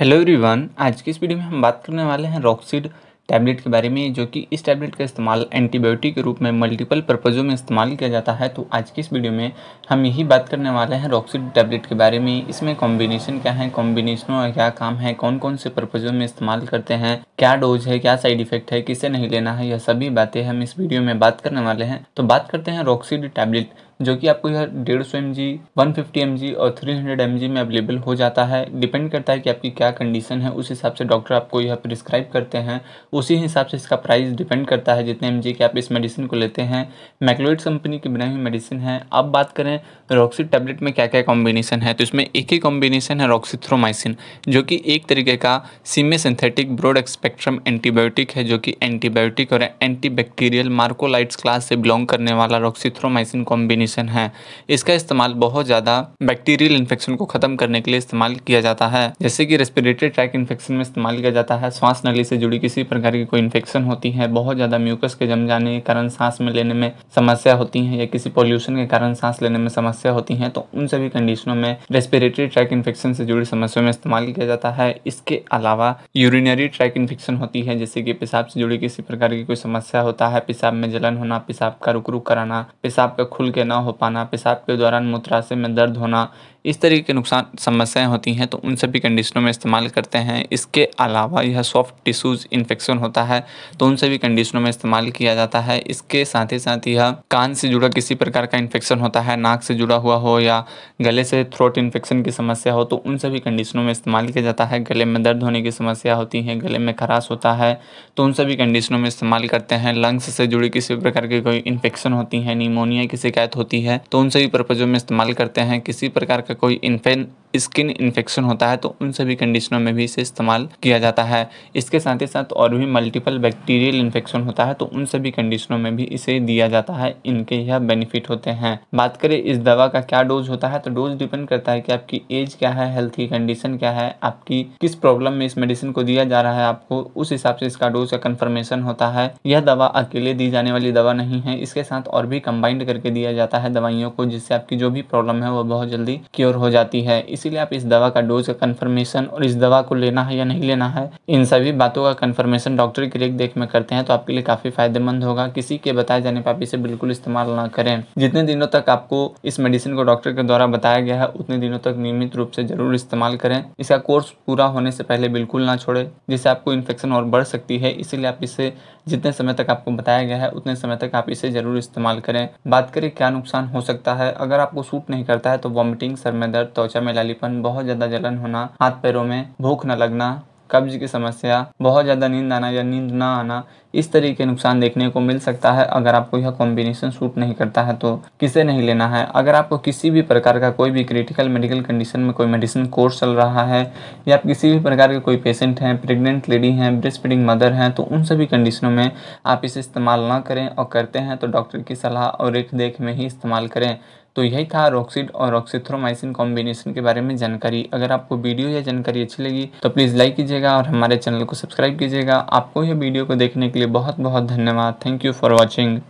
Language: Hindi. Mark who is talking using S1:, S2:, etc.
S1: हेलो एवरीवन आज की इस वीडियो में हम बात करने वाले हैं रॉक्सिड टैबलेट के बारे में जो कि इस टैबलेट का इस्तेमाल एंटीबायोटिक के रूप में मल्टीपल पर्पज़ों में इस्तेमाल किया जाता है तो आज की इस वीडियो में हम यही बात करने वाले हैं रॉक्सिड टैबलेट के बारे में इसमें कॉम्बिनेशन क्या है कॉम्बिनेशनों का क्या काम है कौन कौन से पर्पज़ों में इस्तेमाल करते हैं क्या डोज है क्या साइड इफेक्ट है किसे नहीं लेना है यह सभी बातें हम इस वीडियो में बात करने वाले हैं तो बात करते हैं रॉक्सिड टैबलेट जो कि आपको यह डेढ़ सौ M G one fifty M G और थ्री हंड्रेड एम जी में अवेलेबल हो जाता है डिपेंड करता है कि आपकी क्या कंडीशन है उस हिसाब से डॉक्टर आपको यह प्रिस्क्राइब करते हैं उसी हिसाब से इसका प्राइस डिपेंड करता है जितने एम जी के आप इस मेडिसिन को लेते हैं मैक्लोइड कंपनी की बनाई हुई मेडिसिन है अब बात करें रॉक्सी टैबलेट में क्या क्या कॉम्बिनेशन है तो इसमें एक ही कॉम्बिनेशन है रॉक्सीथ्रोमाइसिन जो कि एक तरीके का semi synthetic broad spectrum antibiotic है जो कि एंटीबायोटिक और एंटीबैक्टीरियल मार्कोलाइट्स क्लास से बिलोंग करने वाला रॉक्सीथ्रोमाइसिन कॉम्बिनेशन मेडिकेशन है इसका इस्तेमाल बहुत ज़्यादा बैक्टीरियल इन्फेक्शन को ख़त्म करने के लिए इस्तेमाल किया जाता है जैसे कि रेस्पिरेटरी ट्रैक इन्फेक्शन में इस्तेमाल किया जाता है श्वास नली से जुड़ी किसी प्रकार की कोई इन्फेक्शन होती है बहुत ज़्यादा म्यूकस के जम जाने के कारण सांस में लेने में समस्या होती है या किसी पॉल्यूशन के कारण सांस लेने में समस्या होती है तो उन सभी कंडीशनों में रेस्पिरेटरी ट्रैक इन्फेक्शन से जुड़ी समस्या में इस्तेमाल किया जाता है इसके अलावा यूरिनरी ट्रैक इन्फेक्शन होती है जैसे कि पेशाब से जुड़ी किसी प्रकार की कोई समस्या होता है पेशाब में जलन होना पेशाब का रुक रुक कराना पेशाब का खुल के ना हो पाना पेशाब के दौरान मूत्राशय में दर्द होना इस तरीके के नुकसान समस्याएं होती हैं तो उन सभी कंडीशनों में इस्तेमाल करते हैं इसके अलावा यह सॉफ्ट टिश्यूज़ इन्फेक्शन होता है तो उन सभी कंडीशनों में इस्तेमाल किया जाता है इसके साथ ही साथ यह कान से जुड़ा किसी प्रकार का इन्फेक्शन होता है नाक से जुड़ा हुआ हो या गले से थ्रोट इन्फेक्शन की समस्या हो तो उन सभी कंडीशनों में इस्तेमाल किया जाता है गले में दर्द होने की समस्या होती है गले में खराश होता है तो उन सभी कंडीशनों में इस्तेमाल करते हैं लंग्स से जुड़ी किसी प्रकार की कोई इन्फेक्शन होती है निमोनिया की शिकायत होती है तो उन सभी पर्पज़ों में इस्तेमाल करते हैं किसी प्रकार que coi स्किन इन्फेक्शन होता है तो उन सभी कंडीशनों में भी इसे इस्तेमाल किया जाता है इसके साथ ही साथ और भी मल्टीपल बैक्टीरियल इन्फेक्शन होता है तो उन सभी कंडीशनों में भी इसे दिया जाता है इनके यह बेनिफिट होते हैं बात करें इस दवा का क्या डोज होता है तो डोज डिपेंड करता है कि आपकी एज क्या है हेल्थ की कंडीशन क्या है आपकी किस प्रॉब्लम में इस मेडिसिन को दिया जा रहा है आपको उस हिसाब से इसका डोज का कन्फर्मेशन होता है यह दवा अकेले दी जाने वाली दवा नहीं है इसके साथ और भी कंबाइंड करके दिया जाता है दवाइयों को जिससे आपकी जो भी प्रॉब्लम है वो बहुत जल्दी क्योर हो जाती है इसीलिए आप इस दवा का डोज का कन्फर्मेशन और इस दवा को लेना है या नहीं लेना है इन सभी बातों का कन्फर्मेशन डॉक्टर की रेख देख में करते हैं तो आपके लिए काफ़ी फायदेमंद होगा किसी के बताए जाने पर आप इसे बिल्कुल इस्तेमाल ना करें जितने दिनों तक आपको इस मेडिसिन को डॉक्टर के द्वारा बताया गया है उतने दिनों तक नियमित रूप से जरूर इस्तेमाल करें इसका कोर्स पूरा होने से पहले बिल्कुल ना छोड़े जिससे आपको इन्फेक्शन और बढ़ सकती है इसीलिए आप इसे जितने समय तक आपको बताया गया है उतने समय तक आप इसे ज़रूर इस्तेमाल करें बात करें क्या नुकसान हो सकता है अगर आपको सूट नहीं करता है तो वॉमिटिंग सर में दर्द त्वचा में लाली खालीपन बहुत ज़्यादा जलन होना हाथ पैरों में भूख न लगना कब्ज की समस्या बहुत ज़्यादा नींद आना या नींद ना आना इस तरीके के नुकसान देखने को मिल सकता है अगर आपको यह कॉम्बिनेशन सूट नहीं करता है तो किसे नहीं लेना है अगर आपको किसी भी प्रकार का कोई भी क्रिटिकल मेडिकल कंडीशन में कोई मेडिसिन कोर्स चल रहा है या आप किसी भी प्रकार के कोई पेशेंट हैं प्रेग्नेंट लेडी हैं ब्रेस्ट फीडिंग मदर हैं तो उन सभी कंडीशनों में आप इसे इस्तेमाल ना करें और करते हैं तो डॉक्टर की सलाह और देख में ही इस्तेमाल करें तो यही था रॉक्सिड और ऑक्सीथ्रोमाइसिन कॉम्बिनेशन के बारे में जानकारी अगर आपको वीडियो या जानकारी अच्छी लगी तो प्लीज़ लाइक कीजिएगा और हमारे चैनल को सब्सक्राइब कीजिएगा आपको यह वीडियो को देखने के लिए बहुत बहुत धन्यवाद थैंक यू फॉर वॉचिंग